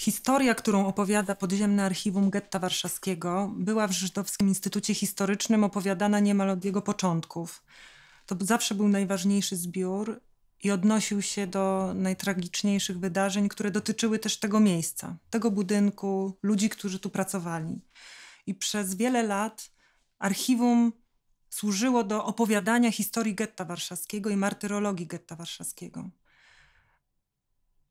Historia, którą opowiada podziemne archiwum getta warszawskiego, była w Żydowskim Instytucie Historycznym opowiadana niemal od jego początków. To zawsze był najważniejszy zbiór i odnosił się do najtragiczniejszych wydarzeń, które dotyczyły też tego miejsca, tego budynku, ludzi, którzy tu pracowali. I przez wiele lat archiwum służyło do opowiadania historii getta warszawskiego i martyrologii getta warszawskiego.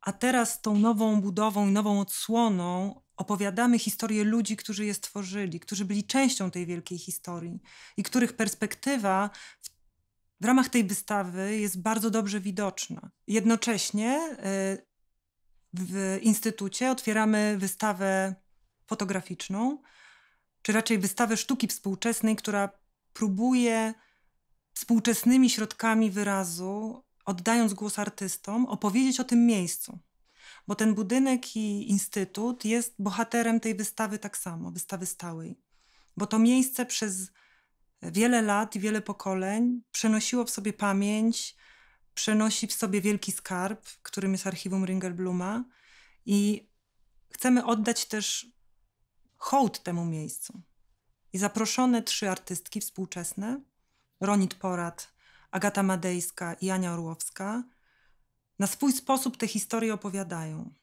A teraz tą nową budową i nową odsłoną opowiadamy historię ludzi, którzy je stworzyli, którzy byli częścią tej wielkiej historii i których perspektywa w, w ramach tej wystawy jest bardzo dobrze widoczna. Jednocześnie y, w Instytucie otwieramy wystawę fotograficzną, czy raczej wystawę sztuki współczesnej, która próbuje współczesnymi środkami wyrazu oddając głos artystom, opowiedzieć o tym miejscu. Bo ten budynek i instytut jest bohaterem tej wystawy tak samo, wystawy stałej. Bo to miejsce przez wiele lat i wiele pokoleń przenosiło w sobie pamięć, przenosi w sobie wielki skarb, którym jest archiwum Ringelbluma. I chcemy oddać też hołd temu miejscu. I zaproszone trzy artystki współczesne, Ronit Porat, Agata Madejska i Ania Orłowska, na swój sposób te historie opowiadają.